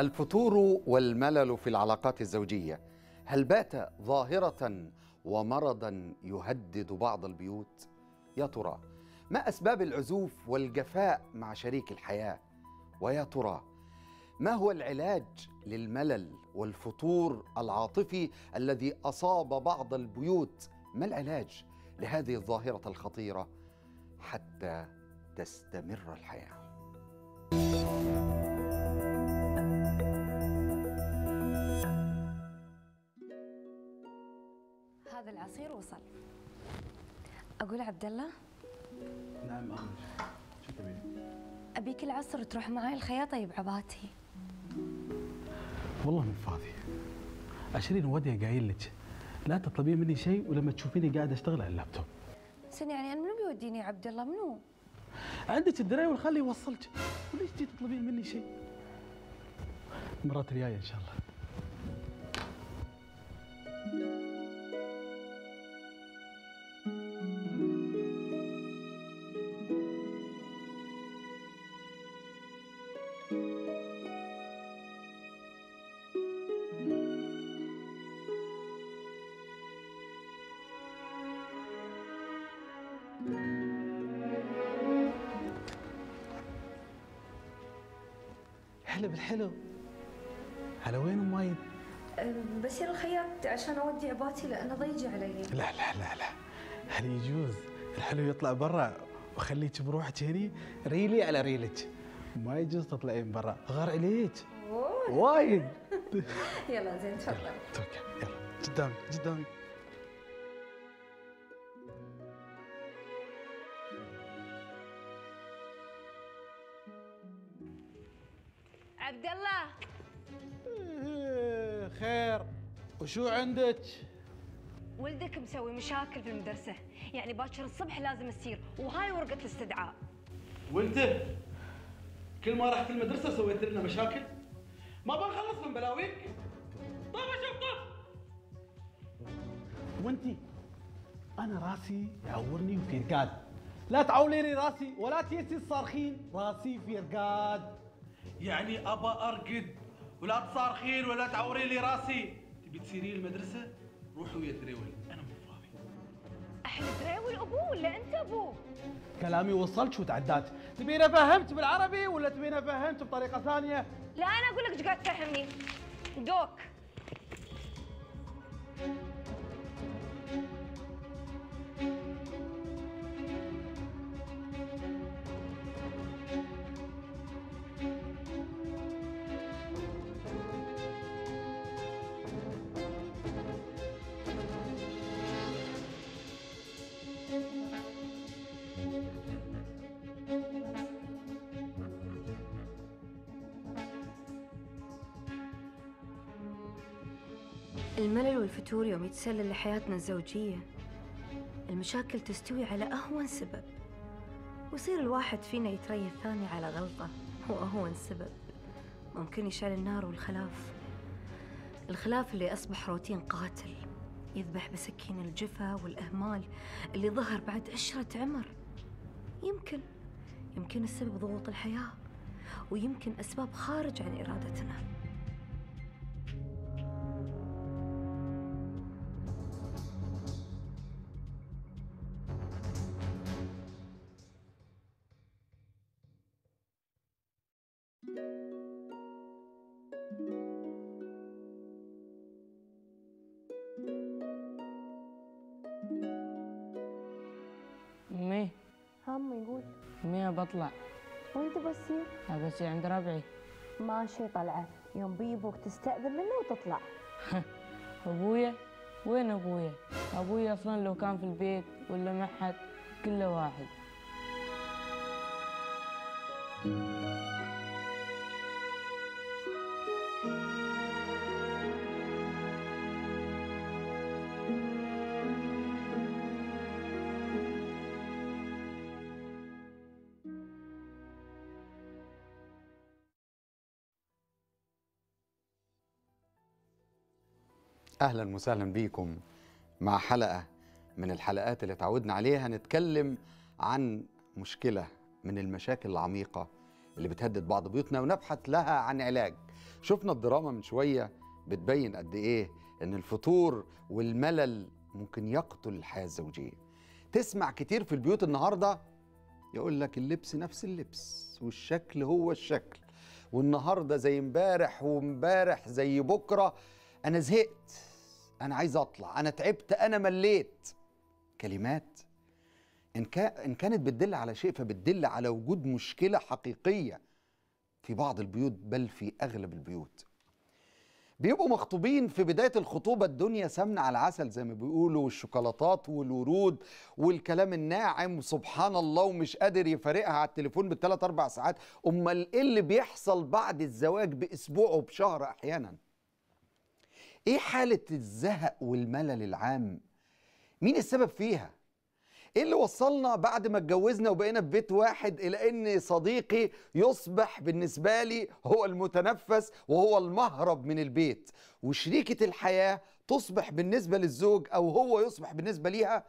الفتور والملل في العلاقات الزوجيه هل بات ظاهره ومرضا يهدد بعض البيوت يا ترى ما اسباب العزوف والجفاء مع شريك الحياه ويا ترى ما هو العلاج للملل والفتور العاطفي الذي اصاب بعض البيوت ما العلاج لهذه الظاهره الخطيره حتى تستمر الحياه العصير وصل اقول عبد الله نعم شو تبي ابيك العصر تروح معي الخياطه عباتي والله من فاضي عشرين وديه قايل لك لا تطلبين مني شيء ولما تشوفيني قاعد اشتغل على اللابتوب زين يعني انا منو بيوديني يا عبد الله منو عندك الدرايه والخلي يوصلك وليش تجي تطلبين مني شيء المرات الجايه ان شاء الله احلى بالحلو على وين ام بسير الخياط عشان اودي عباتي لانه ضيجي علي لا لا لا لا هل يجوز الحلو يطلع برا وخليك بروحك هني ريلي على ريلك ما يجوز تطلعين برا غار عليك وايد يلا زين تفضل توكل يلا قدامك قدامك وشو عندك؟ ولدك مسوي مشاكل في المدرسة يعني باكر الصبح لازم تسير وهاي ورقة الاستدعاء وانت كل ما رحت المدرسة سويت لنا مشاكل ما بنخلص من بلاويك طب شوف طب وانتي انا راسي يعورني وفي رقاد لا تعوليني راسي ولا تيسي الصارخين، راسي في رقاد يعني أبا ارقد ولا تصارخين ولا تعوري لي راسي بتسيري المدرسه روحوا يا دراوي انا مو فاضي احلى دراوي ابوه ولا انت ابوه كلامي وصلت تعدات تبينا فهمت بالعربي ولا تبينا فهمت بطريقه ثانيه لا انا اقول لك ايش قاعد تفهمني دوك الملل والفتور يوم يتسلل لحياتنا الزوجية المشاكل تستوي على أهون سبب ويصير الواحد فينا يتري الثاني على غلطة هو أهون سبب ممكن يشعل النار والخلاف الخلاف اللي أصبح روتين قاتل يذبح بسكين الجفا والإهمال اللي ظهر بعد عشرة عمر يمكن يمكن السبب ضغوط الحياة ويمكن أسباب خارج عن إرادتنا بنتي؟ بس عند ربعي ماشي طلعة يوم بيبوك تستأذن منه وتطلع أبويا؟ وين أبويا؟ أبويا أصلا لو كان في البيت ولا معهد كله واحد اهلا وسهلا بيكم مع حلقه من الحلقات اللي اتعودنا عليها هنتكلم عن مشكله من المشاكل العميقه اللي بتهدد بعض بيوتنا ونبحث لها عن علاج شفنا الدراما من شويه بتبين قد ايه ان الفتور والملل ممكن يقتل الحياه الزوجيه تسمع كتير في البيوت النهارده يقول لك اللبس نفس اللبس والشكل هو الشكل والنهارده زي امبارح وامبارح زي بكره انا زهقت انا عايز اطلع انا تعبت انا مليت كلمات ان ان كانت بتدل على شيء فبتدل على وجود مشكله حقيقيه في بعض البيوت بل في اغلب البيوت بيبقوا مخطوبين في بداية الخطوبة الدنيا سمنة على العسل زي ما بيقولوا والشوكولاتات والورود والكلام الناعم سبحان الله ومش قادر يفارقها على التليفون بالثلاث أربع ساعات أمال إيه اللي بيحصل بعد الزواج بأسبوع وبشهر أحياناً ايه حالة الزهق والملل العام؟ مين السبب فيها؟ ايه اللي وصلنا بعد ما اتجوزنا وبقينا في بيت واحد الى ان صديقي يصبح بالنسبه لي هو المتنفس وهو المهرب من البيت وشريكه الحياه تصبح بالنسبه للزوج او هو يصبح بالنسبه ليها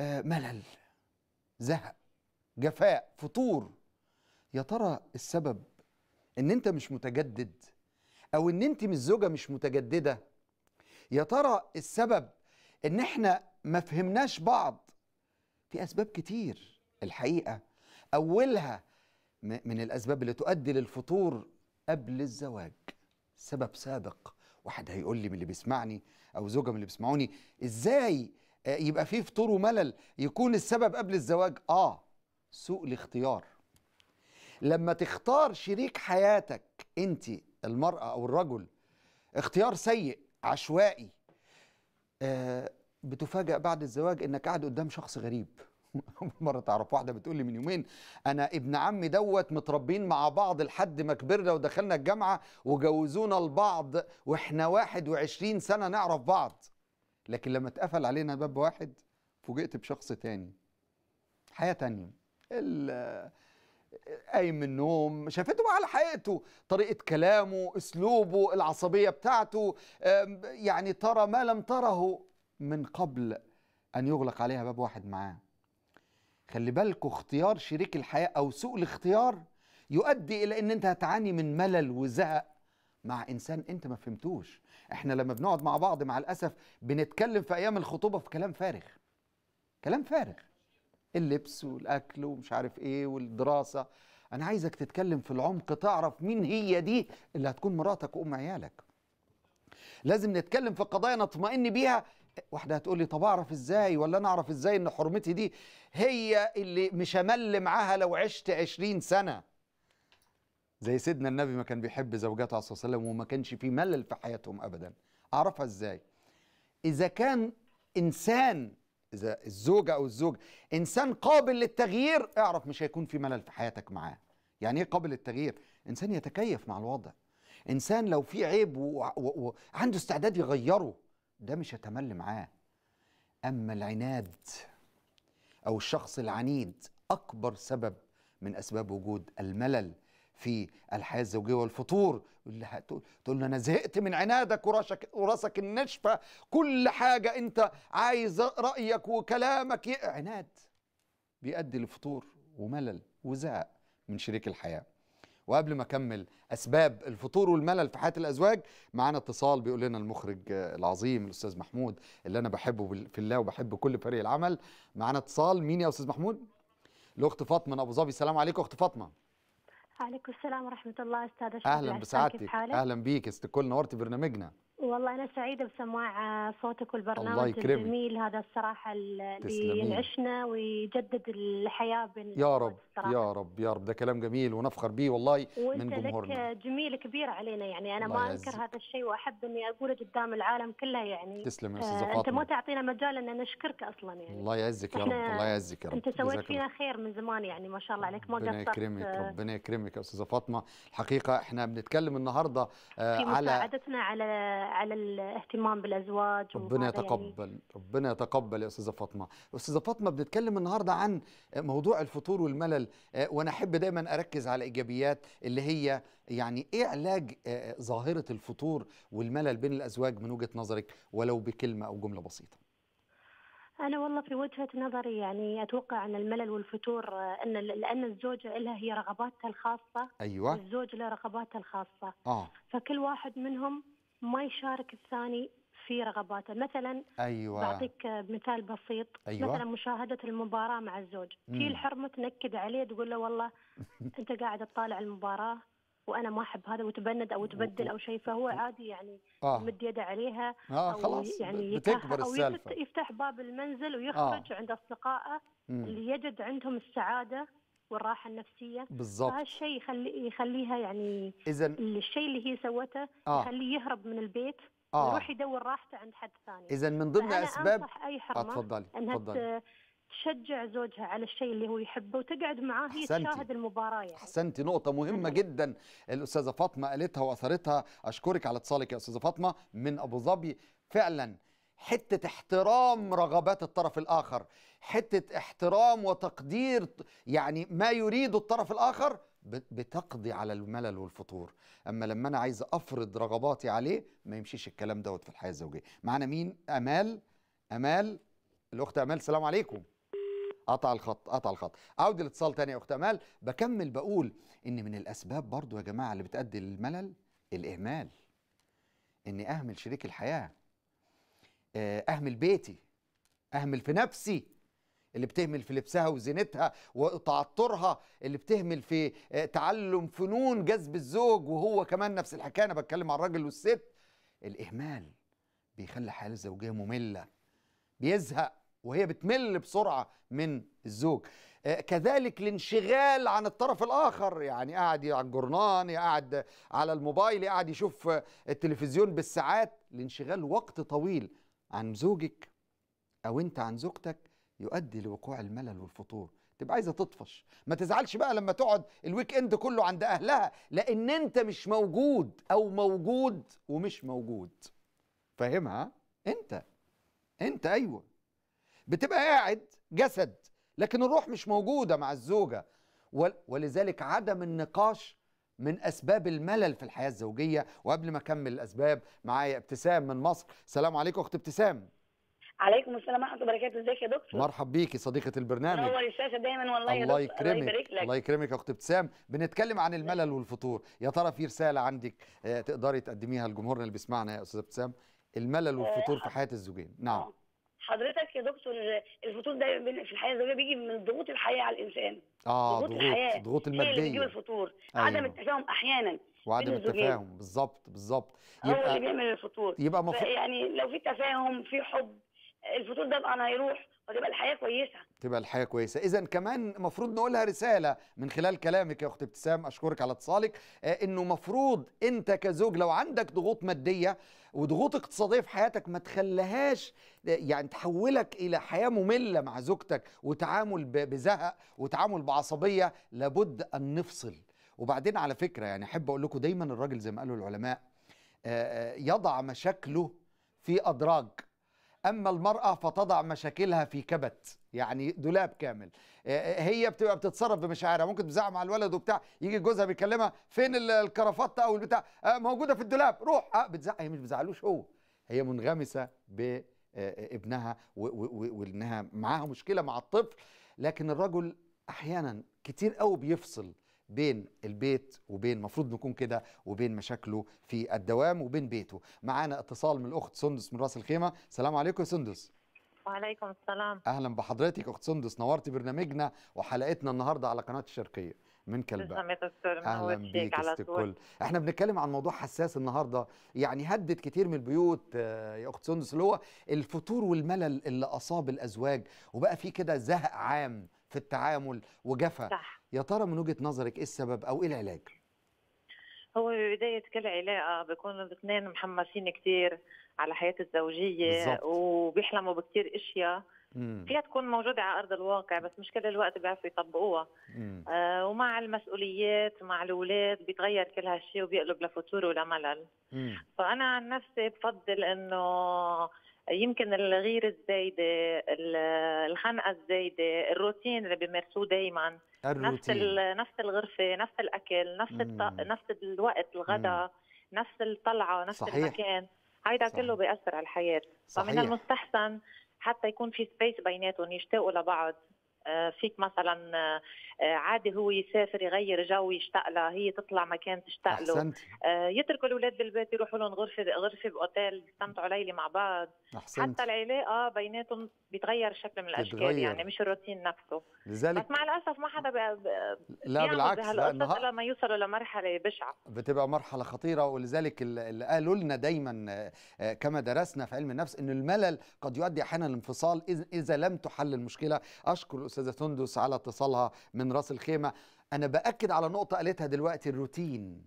آه، ملل زهق جفاء فتور يا ترى السبب ان انت مش متجدد او ان انت مش زوجه مش متجدده يا ترى السبب ان احنا ما فهمناش بعض في اسباب كتير الحقيقه اولها من الاسباب اللي تؤدي للفطور قبل الزواج سبب سابق واحد هيقول لي من اللي بيسمعني او زوجه من اللي بيسمعوني ازاي آه، يبقى فيه فطور وملل يكون السبب قبل الزواج اه سوء الاختيار لما تختار شريك حياتك انت المراه او الرجل اختيار سيء عشوائي آه، بتفاجأ بعد الزواج انك قاعد قدام شخص غريب مره تعرف واحده بتقول لي من يومين انا ابن عمي دوت متربين مع بعض لحد ما كبرنا ودخلنا الجامعه وجوزونا لبعض واحنا 21 سنه نعرف بعض لكن لما اتقفل علينا باب واحد فوجئت بشخص تاني حياه تانيه قايم من النوم شافته بقى على حقيقته طريقة كلامه أسلوبه العصبية بتاعته يعني ترى ما لم تره من قبل أن يغلق عليها باب واحد معاه خلي بالكوا اختيار شريك الحياة أو سوء الاختيار يؤدي إلى أن أنت هتعاني من ملل وزهق مع إنسان أنت ما فهمتوش إحنا لما بنقعد مع بعض مع الأسف بنتكلم في أيام الخطوبة في كلام فارغ كلام فارغ اللبس والاكل ومش عارف ايه والدراسه انا عايزك تتكلم في العمق تعرف مين هي دي اللي هتكون مراتك وام عيالك لازم نتكلم في قضايا نطمئن بيها واحده هتقول لي طب اعرف ازاي ولا انا اعرف ازاي ان حرمتي دي هي اللي مش همل معاها لو عشت عشرين سنه زي سيدنا النبي ما كان بيحب زوجاته عليه الصلاه والسلام وما كانش في ملل في حياتهم ابدا اعرفها ازاي اذا كان انسان اذا الزوجه او الزوج انسان قابل للتغيير اعرف مش هيكون في ملل في حياتك معاه يعني ايه قابل للتغيير انسان يتكيف مع الوضع انسان لو في عيب وعنده استعداد يغيره ده مش هتمل معاه اما العناد او الشخص العنيد اكبر سبب من اسباب وجود الملل في الحياه الزوجيه والفطور اللي هتقول تقول له انا زهقت من عنادك وراسك وراسك النشفة كل حاجه انت عايز رايك وكلامك عناد بيؤدي لفطور وملل وزهق من شريك الحياه وقبل ما اكمل اسباب الفطور والملل في حياه الازواج معانا اتصال بيقول لنا المخرج العظيم الاستاذ محمود اللي انا بحبه في الله وبحب كل فريق العمل معانا اتصال مين يا استاذ محمود الاخت فاطمه من ابو ظبي السلام عليكم اخت فاطمه عليكم السلام ورحمه الله استاذ اشرف اهلا بسعادتك اهلا بيك است كل نورتي برنامجنا والله أنا سعيدة بسماع آه، صوتك والبرنامج الله يكرمك. الجميل هذا الصراحة اللي ينعشنا ويجدد الحياة بين يا رب الصراحة. يا رب يا رب ده كلام جميل ونفخر بيه والله من جمهورنا وانت لك جميل كبير علينا يعني أنا ما أنكر هذا الشيء وأحب إني أقوله قدام العالم كله يعني تسلم يا آه، أستاذة فاطمة أنت ما تعطينا مجال إن نشكرك أصلا يعني الله يعزك يا رب الله يعزك يا رب أنت سويت فينا خير من زمان يعني ما شاء الله عليك ما قصرت ربنا يكرمك آه. ربنا يكرمك يا أستاذة فاطمة الحقيقة إحنا بنتكلم النهاردة على مساعدتنا على على الاهتمام بالازواج ربنا يعني يتقبل يعني ربنا يتقبل يا استاذه فاطمه استاذه فاطمه بنتكلم النهارده عن موضوع الفتور والملل آه، وانا احب دايما اركز على ايجابيات اللي هي يعني ايه علاج آه، ظاهره الفتور والملل بين الازواج من وجهه نظرك ولو بكلمه او جمله بسيطه أنا والله في وجهة نظري يعني أتوقع أن الملل والفتور آه، أن لأن الزوجة لها هي رغباتها الخاصة أيوة الزوج له رغباته الخاصة آه. فكل واحد منهم ما يشارك الثاني في رغباته مثلا أيوة. بعطيك مثال بسيط أيوة. مثلا مشاهدة المباراة مع الزوج في الحرمة تنكد عليه تقول له والله أنت قاعد تطالع المباراة وانا ما احب هذا وتبند او تبدل او شيء فهو عادي يعني آه. يمد يده عليها آه او خلاص يعني بتكبر او السالفة. يفتح باب المنزل آه. ويخرج آه. عند اصدقائه اللي يجد عندهم السعاده والراحه النفسيه بالظبط فهالشيء يخلي يخليها يعني اذا الشيء اللي هي سوته آه. يخليه يهرب من البيت آه. ويروح يدور راحته عند حد ثاني اذا من ضمن اسباب أنصح اي حرمه اتفضلي آه، انها تفضلي. تشجع زوجها على الشيء اللي هو يحبه وتقعد معاه هي تشاهد المباراه يعني احسنتي نقطه مهمه أمم. جدا الاستاذه فاطمه قالتها واثرتها اشكرك على اتصالك يا استاذه فاطمه من ابو ظبي فعلا حته احترام رغبات الطرف الاخر حته احترام وتقدير يعني ما يريد الطرف الاخر بتقضي على الملل والفتور اما لما انا عايز افرض رغباتي عليه ما يمشيش الكلام دوت في الحياه الزوجيه معنا مين امال امال الاخت امال السلام عليكم قطع الخط قطع الخط عود الاتصال تاني يا اخت امال بكمل بقول ان من الاسباب برضو يا جماعه اللي بتؤدي للملل الاهمال اني اهمل شريك الحياه آه، اهمل بيتي اهمل في نفسي اللي بتهمل في لبسها وزينتها وتعطرها اللي بتهمل في آه، تعلم فنون جذب الزوج وهو كمان نفس الحكايه انا بتكلم عن الراجل والست الاهمال بيخلي الحياه الزوجيه ممله بيزهق وهي بتمل بسرعه من الزوج آه، كذلك الانشغال عن الطرف الاخر يعني قاعد على الجرنان قاعد على الموبايل قاعد يشوف التلفزيون بالساعات الانشغال وقت طويل عن زوجك او انت عن زوجتك يؤدي لوقوع الملل والفتور تبقى عايزه تطفش ما تزعلش بقى لما تقعد الويك اند كله عند اهلها لان انت مش موجود او موجود ومش موجود فاهمها انت انت ايوه بتبقى قاعد جسد لكن الروح مش موجوده مع الزوجه ولذلك عدم النقاش من اسباب الملل في الحياه الزوجيه وقبل ما اكمل الاسباب معايا ابتسام من مصر السلام عليكم اخت ابتسام عليكم السلام ورحمه الله وبركاته ازيك يا دكتور مرحب بيكي صديقه البرنامج نور الشاشه دايما والله يا الله يكرمك الله الله يكرمك يا اخت ابتسام بنتكلم عن الملل والفطور يا ترى في رساله عندك آه، تقدري تقدميها لجمهورنا اللي بيسمعنا يا استاذه ابتسام الملل والفطور آه، في حياه الزوجين نعم آه. حضرتك يا دكتور الفطور ده في الحياه الزوجيه بيجي من ضغوط الحياه على الانسان اه ضغوط الحياه ضغوط الماديه هي اللي الفطور أيوة. عدم التفاهم احيانا وعدم التفاهم بالظبط بالظبط يبقى هو اللي بيعمل الفطور يبقى مف... يعني لو في تفاهم في حب الفطور ده بقى انا هيروح وتبقى الحياه كويسه تبقى الحياه كويسه اذا كمان المفروض نقولها رساله من خلال كلامك يا اخت ابتسام اشكرك على اتصالك آه، انه مفروض انت كزوج لو عندك ضغوط ماديه وضغوط اقتصاديه في حياتك ما تخليهاش آه، يعني تحولك الى حياه ممله مع زوجتك وتعامل بزهق وتعامل بعصبيه لابد ان نفصل وبعدين على فكره يعني احب اقول لكم دايما الراجل زي ما قالوا العلماء آه، يضع مشاكله في ادراج اما المراه فتضع مشاكلها في كبت يعني دولاب كامل آه، آه، هي بتبقى بتتصرف بمشاعرها ممكن تزعق مع الولد وبتاع يجي جوزها بيكلمها فين الكرافطة او البتاع آه، موجوده في الدولاب روح أه بتزعق هي مش بتزعلوش هو هي منغمسه بابنها وانها معاها مشكله مع الطفل لكن الرجل احيانا كتير قوي بيفصل بين البيت وبين المفروض نكون كده وبين مشاكله في الدوام وبين بيته معانا اتصال من الاخت سندس من راس الخيمه السلام عليكم يا سندس وعليكم السلام اهلا بحضرتك اخت سندس نورتي برنامجنا وحلقتنا النهارده على قناه الشرقيه من كلبة اهلا بيك على طول احنا بنتكلم عن موضوع حساس النهارده يعني هدد كتير من البيوت آه، يا اخت سندس اللي هو الفتور والملل اللي اصاب الازواج وبقى في كده زهق عام في التعامل وجفا صح. يا ترى من وجهه نظرك ايه السبب او ايه العلاج هو بداية كل علاقة بيكونوا الاثنين محمسين كتير على حياة الزوجية بالزبط. وبيحلموا بكتير اشياء مم. فيها تكون موجودة على أرض الواقع بس مش كل الوقت بيعرفوا يطبقوها آه ومع المسؤوليات مع الأولاد بيتغير كل هالشيء وبيقلب لفتور ولملل مم. فأنا عن نفسي بفضل إنه يمكن الغيره الزايده الخنقه الزايده الروتين اللي بيمارسوه دايما الروتين. نفس نفس الغرفه نفس الاكل نفس نفس الوقت الغداء نفس الطلعه نفس صحيح. المكان هيدا كله بياثر على الحياه صحيح. فمن المستحسن حتى يكون في سبيس بيناتهم يشتاقوا لبعض آه، فيك مثلا آه، عادي هو يسافر يغير جو يشتاق لها هي تطلع مكان تشتاق له أحسنت. آه، يتركوا الاولاد بالبيت يروحوا لهم غرفه غرفه باوتيل يستمتعوا ليله مع بعض أحسنت. حتى العلاقه بيناتهم بيتغير شكل من الاشكال بتغير. يعني مش الروتين نفسه لذلك بس مع الاسف ما حدا بقى لا بالعكس لانه لما يوصلوا لمرحله بشعه بتبقى مرحله خطيره ولذلك اللي قالوا لنا دايما كما درسنا في علم النفس ان الملل قد يؤدي احيانا لانفصال اذا لم تحل المشكله اشكر الاستاذه سندس على اتصالها من راس الخيمه انا باكد على نقطه قالتها دلوقتي الروتين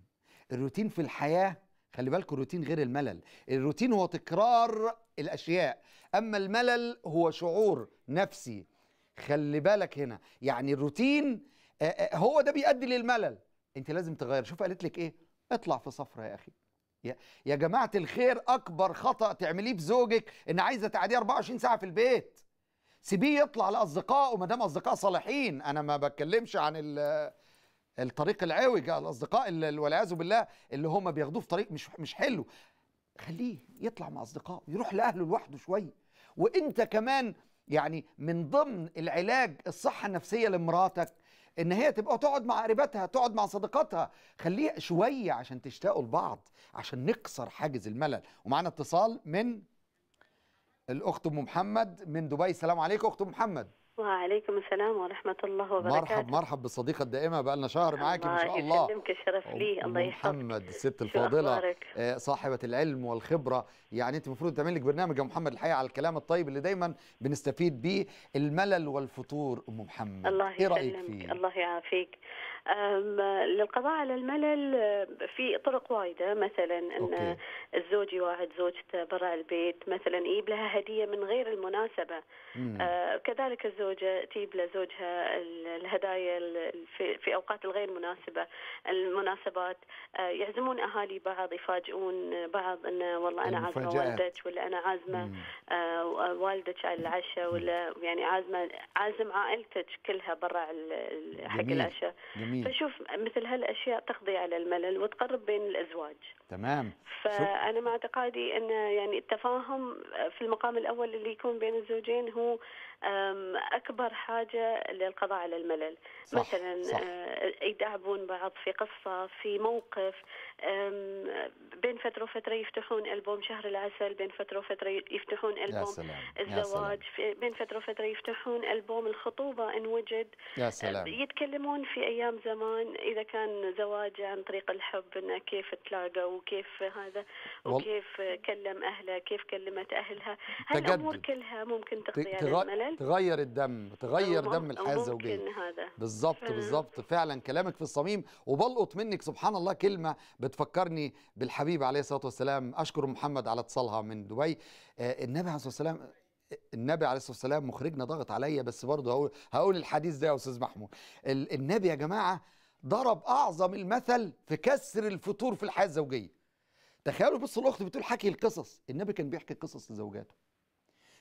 الروتين في الحياه خلي بالكم الروتين غير الملل الروتين هو تكرار الاشياء اما الملل هو شعور نفسي خلي بالك هنا يعني الروتين آه، آه، هو ده بيؤدي للملل انت لازم تغير شوف قالت لك ايه اطلع في صفرة يا اخي يا جماعه الخير اكبر خطا تعمليه في زوجك ان عايزه تقعديه 24 ساعه في البيت سيبيه يطلع لاصدقائه ما دام اصدقاء صالحين انا ما بتكلمش عن الطريق العوج الاصدقاء والعياذ بالله اللي هم بياخدوه في طريق مش مش حلو خليه يطلع مع اصدقائه يروح لاهله لوحده شويه وانت كمان يعني من ضمن العلاج الصحه النفسيه لمراتك ان هي تبقى تقعد مع قريباتها تقعد مع صديقاتها خليها شويه عشان تشتاقوا لبعض عشان نكسر حاجز الملل ومعانا اتصال من الاخت ام محمد من دبي السلام عليكم اخت ام محمد وعليكم السلام ورحمة الله وبركاته مرحب مرحب بالصديقة الدائمة بقى لنا شهر معاكي ما شاء الله يسلمك الشرف لي الله يحفظك محمد الست الفاضلة آه، صاحبة العلم والخبرة يعني أنت المفروض تعمل لك برنامج يا محمد الحقيقة على الكلام الطيب اللي دايما بنستفيد بيه الملل والفتور أم محمد الله إيه رأيك فيه؟ الله يعافيك للقضاء على الملل في طرق وايدة مثلا أن أوكي. الزوج يواعد زوجته برا البيت مثلا يجيب لها هدية من غير المناسبة آه، كذلك الزوجة تجيب لزوجها الهدايا في, أوقات الغير مناسبة المناسبات آه، يعزمون أهالي بعض يفاجئون بعض أن والله أنا عازمة والدك ولا أنا عازمة آه، والدك على العشاء ولا يعني عازمة عازم عائلتك كلها برا حق العشاء فشوف مثل هالأشياء تقضي على الملل وتقرب بين الأزواج تمام فأنا مع اعتقادي أن يعني التفاهم في المقام الأول اللي يكون بين الزوجين هو to أكبر حاجة للقضاء على الملل صح مثلا صح. أه، يداعبون بعض في قصة في موقف بين فترة وفترة يفتحون ألبوم شهر العسل بين فترة وفترة يفتحون ألبوم يا سلام. الزواج بين فترة وفترة يفتحون ألبوم الخطوبة إن وجد يا سلام. أه، يتكلمون في أيام زمان إذا كان زواج عن طريق الحب إنه كيف تلاقى وكيف هذا وكيف كلم أهله كيف كلمت أهلها هالأمور كلها ممكن تقضي على الملل تغير الدم تغير دم الحياه الزوجيه بالظبط بالظبط فعلا كلامك في الصميم وبلقط منك سبحان الله كلمه بتفكرني بالحبيب عليه الصلاه والسلام اشكر محمد على اتصالها من دبي آه النبي عليه الصلاه والسلام النبي عليه الصلاه والسلام مخرجنا ضغط عليا بس برضه هقول هقول الحديث ده يا استاذ محمود النبي يا جماعه ضرب اعظم المثل في كسر الفتور في الحياه الزوجيه تخيلوا بص الاخت بتقول حكي القصص النبي كان بيحكي قصص لزوجاته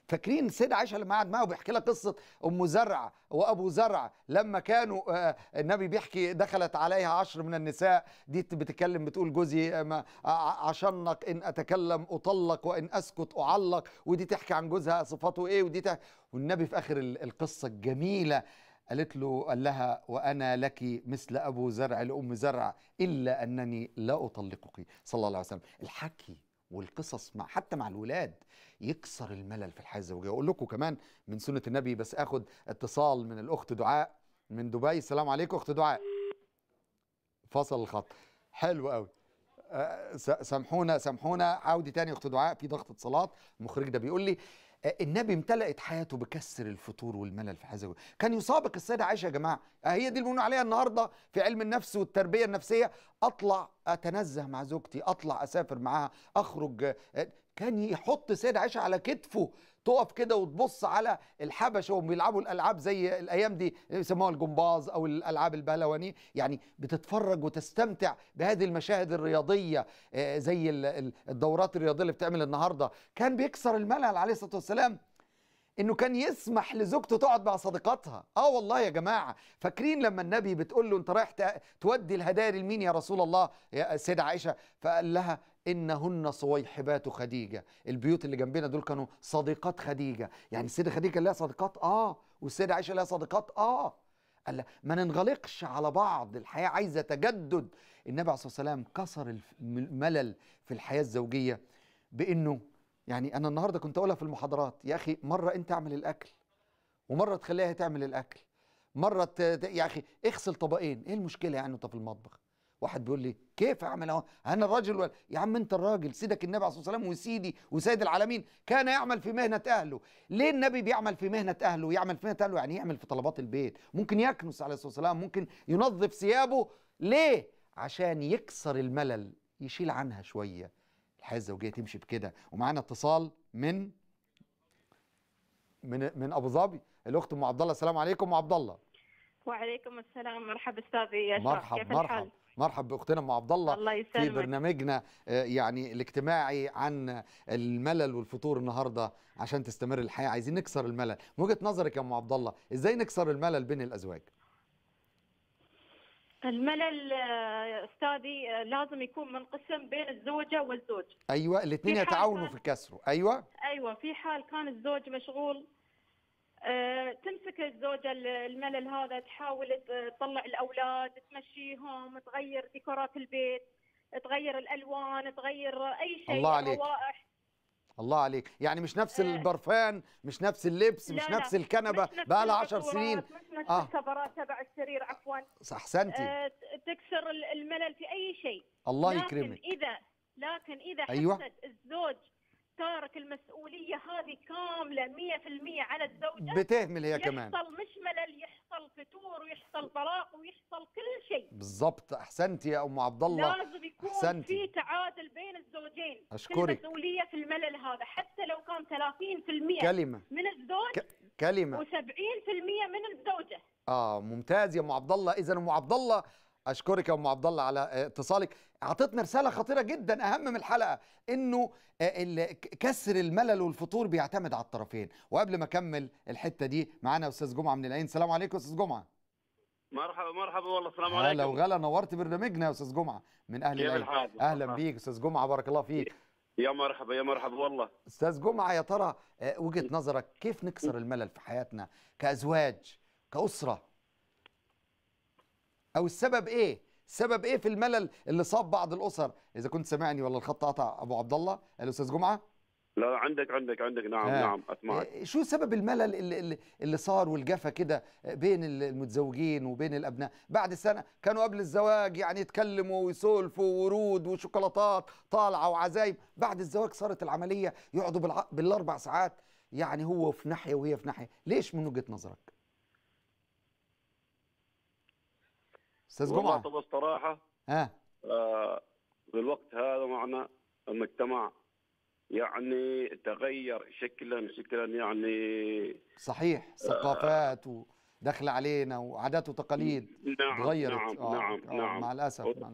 فاكرين السيدة عائشة لما قعد معاه وبيحكي لها قصة أم زرع وأبو زرع لما كانوا آه، النبي بيحكي دخلت عليها عشر من النساء دي بتتكلم بتقول جوزي آه،, آه عشانك إن أتكلم أطلق وإن أسكت أعلق ودي تحكي عن جوزها صفاته إيه ودي تحكي والنبي في آخر القصة الجميلة قالت له قال لها وانا لك مثل ابو زرع لام زرع الا انني لا اطلقك صلى الله عليه وسلم الحكي والقصص مع حتى مع الولاد يكسر الملل في الحياه الزوجيه اقول لكم كمان من سنه النبي بس اخد اتصال من الاخت دعاء من دبي السلام عليكم اخت دعاء فصل الخط حلو قوي آه، سامحونا سامحونا عودي تاني اخت دعاء في ضغط اتصالات المخرج ده بيقول لي آه، النبي امتلأت حياته بكسر الفتور والملل في حياته كان يسابق السيدة عائشة يا جماعة آه، هي دي اللي بنقول عليها النهاردة في علم النفس والتربية النفسية أطلع أتنزه مع زوجتي أطلع أسافر معاها أخرج آه، كان يحط السيدة عائشة على كتفه تقف كده وتبص على الحبشه وهم بيلعبوا الالعاب زي الايام دي بيسموها الجمباز او الالعاب البهلوانيه يعني بتتفرج وتستمتع بهذه المشاهد الرياضيه آه، زي الدورات الرياضيه اللي بتعمل النهارده كان بيكسر الملل عليه الصلاه والسلام انه كان يسمح لزوجته تقعد مع صديقاتها اه والله يا جماعه فاكرين لما النبي بتقول له انت رايح تودي الهدايا لمين يا رسول الله يا سيدة عائشه فقال لها انهن صويحبات خديجه البيوت اللي جنبنا دول كانوا صديقات خديجه يعني السيده خديجه لها صديقات اه والسيده عائشه لها صديقات اه قال ما ننغلقش على بعض الحياه عايزه تجدد النبي عليه الصلاه والسلام كسر الملل في الحياه الزوجيه بانه يعني انا النهارده كنت اقولها في المحاضرات يا اخي مره انت اعمل الاكل ومره تخليها تعمل الاكل مره يا اخي اغسل طبقين ايه المشكله يعني انت في المطبخ واحد بيقول لي كيف اعمل اهو انا الراجل ولا يا عم انت الراجل سيدك النبي عليه الصلاه والسلام وسيدي وسيد العالمين كان يعمل في مهنه اهله ليه النبي بيعمل في مهنه اهله يعمل في مهنه اهله يعني يعمل في طلبات البيت ممكن يكنس عليه الصلاه والسلام ممكن ينظف ثيابه ليه عشان يكسر الملل يشيل عنها شويه الحياه الزوجيه تمشي بكده ومعانا اتصال من من من ابو ظبي الاخت ام عبد الله السلام عليكم ام عبد الله وعليكم السلام مرحبا استاذي يا مرحب كيف مرحب الحال؟ مرحب باختنا ام عبد الله, الله في برنامجنا آه، يعني الاجتماعي عن الملل والفطور النهارده عشان تستمر الحياه عايزين نكسر الملل من وجهه نظرك يا ام عبد الله ازاي نكسر الملل بين الازواج الملل آه، استاذي آه، لازم يكون منقسم بين الزوجه والزوج ايوه الاثنين يتعاونوا في كسره ايوه ايوه في حال كان الزوج مشغول آه، تمسك الزوجة الملل هذا تحاول تطلع الأولاد تمشيهم تغير ديكورات البيت تغير الألوان تغير أي شيء الله يعني عليك روائح. الله عليك يعني مش نفس آه. البرفان مش نفس اللبس مش لا نفس الكنبه بقى لها 10 سنين مش نفس آه. الكفرات تبع السرير عفوا احسنتي آه تكسر الملل في اي شيء الله يكرمك لكن اذا لكن اذا أيوة. حست الزوج تارك المسؤولية هذه كاملة 100% على الزوجة بتهمل هي كمان يحصل مشملل يحصل فتور ويحصل طلاق ويحصل كل شيء بالظبط أحسنتي يا أم عبد الله لازم يكون أحسنتي. في تعادل بين الزوجين أشكرك المسؤولية في الملل هذا حتى لو كان 30% كلمة من الزوج ك... كلمة و70% من الزوجة اه ممتاز يا ام عبد الله اذا ام عبد الله اشكرك يا ام عبد الله على آه، اتصالك اعطتنا رساله خطيره جدا اهم من الحلقه انه آه، كسر الملل والفطور بيعتمد على الطرفين وقبل ما اكمل الحته دي معانا استاذ جمعه من العين السلام عليكم استاذ جمعه مرحبا مرحبا والله السلام عليكم هلا وغلا نورت برنامجنا يا استاذ جمعه من اهل العين اهلا بيك استاذ جمعه بارك الله فيك يا مرحبا يا مرحبا والله استاذ جمعه يا ترى آه، وجهه نظرك كيف نكسر الملل في حياتنا كازواج كاسره او السبب ايه سبب ايه في الملل اللي صاب بعض الاسر اذا كنت سامعني ولا الخط قطع ابو عبد الله الاستاذ جمعه لا عندك عندك عندك نعم آه. نعم اسمعك آه، شو سبب الملل اللي, اللي صار والجفا كده بين المتزوجين وبين الابناء بعد سنه كانوا قبل الزواج يعني يتكلموا ويسولفوا ورود وشوكولاتات طالعه وعزايم بعد الزواج صارت العمليه يقعدوا بالاربع ساعات يعني هو في ناحيه وهي في ناحيه ليش من وجهه نظرك استاذ جمعه طب الصراحه ها آه في الوقت هذا معنا المجتمع يعني تغير شكلا شكلا يعني صحيح آه، ثقافات آه ودخل علينا وعادات وتقاليد نعم تغيرت نعم آه نعم, آه نعم مع الاسف مع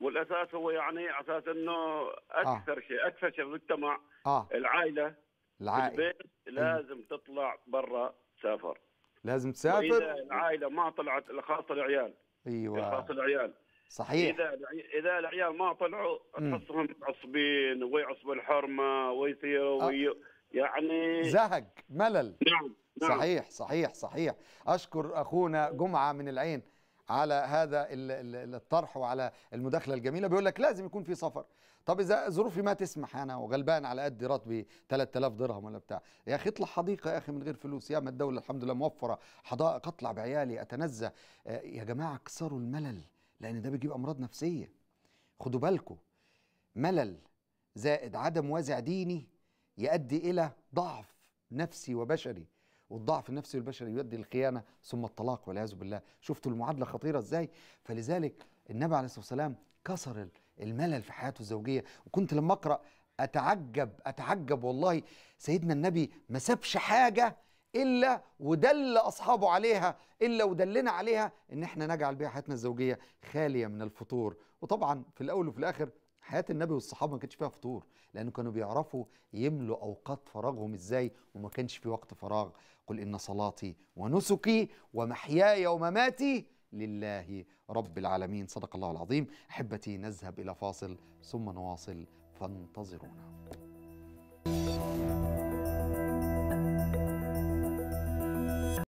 والاساس هو يعني اساس انه آه. اكثر آه شيء اكثر شيء في المجتمع آه العائله العائله البيت إيه. لازم تطلع برا تسافر لازم تسافر العائله ما طلعت خاصه العيال ايوه خاص العيال صحيح اذا اذا العيال ما طلعوا تحسهم متعصبين ويعصبوا الحرمه ويصيروا آه. وي... يعني زهق ملل نعم. نعم صحيح صحيح صحيح اشكر اخونا جمعه من العين على هذا الطرح وعلى المداخله الجميله بيقول لك لازم يكون في سفر طب اذا ظروفي ما تسمح انا وغلبان على قد راتبي 3000 درهم ولا بتاع يا اخي اطلع حديقه يا اخي من غير فلوس يا ما الدوله الحمد لله موفره حدائق اطلع بعيالي اتنزه آه، يا جماعه كسروا الملل لان ده بيجيب امراض نفسيه خدوا بالكم ملل زائد عدم وازع ديني يؤدي الى ضعف نفسي وبشري والضعف النفسي والبشري يؤدي للخيانه ثم الطلاق والعياذ بالله شفتوا المعادله خطيره ازاي فلذلك النبي عليه الصلاه والسلام كسر الملل في حياته الزوجيه وكنت لما اقرا اتعجب اتعجب والله سيدنا النبي ما سابش حاجه الا ودل اصحابه عليها الا ودلنا عليها ان احنا نجعل بيها حياتنا الزوجيه خاليه من الفطور وطبعا في الاول وفي الاخر حياه النبي والصحابه ما كانتش فيها فطور لانه كانوا بيعرفوا يملوا اوقات فراغهم ازاي وما كانش في وقت فراغ قل ان صلاتي ونسكي ومحياي ومماتي لله رب العالمين صدق الله العظيم احبتي نذهب الى فاصل ثم نواصل فانتظرونا